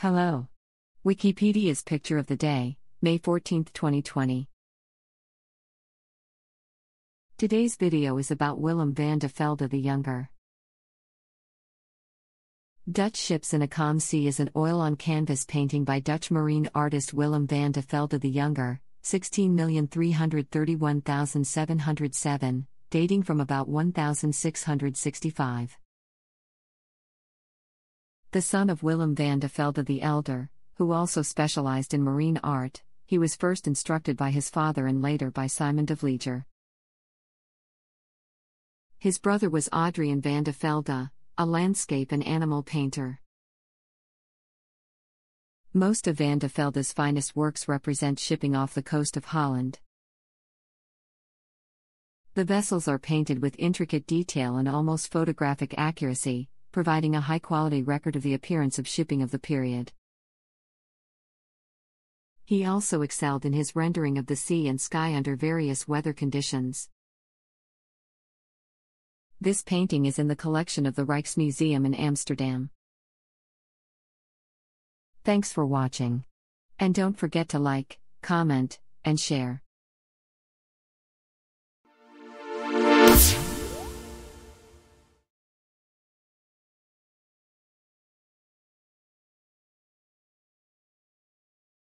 Hello. Wikipedia's picture of the day, May 14, 2020. Today's video is about Willem van de Velde the Younger. Dutch Ships in a Calm Sea is an oil on canvas painting by Dutch marine artist Willem van de Velde the Younger, 16,331,707, dating from about 1665. The son of Willem van de Velde the Elder, who also specialized in marine art, he was first instructed by his father and later by Simon de Vlieger. His brother was Adrian van de Velde, a landscape and animal painter. Most of van de Velde's finest works represent shipping off the coast of Holland. The vessels are painted with intricate detail and almost photographic accuracy, providing a high quality record of the appearance of shipping of the period. He also excelled in his rendering of the sea and sky under various weather conditions. This painting is in the collection of the Rijksmuseum in Amsterdam. Thanks for watching. And don't forget to like, comment, and share.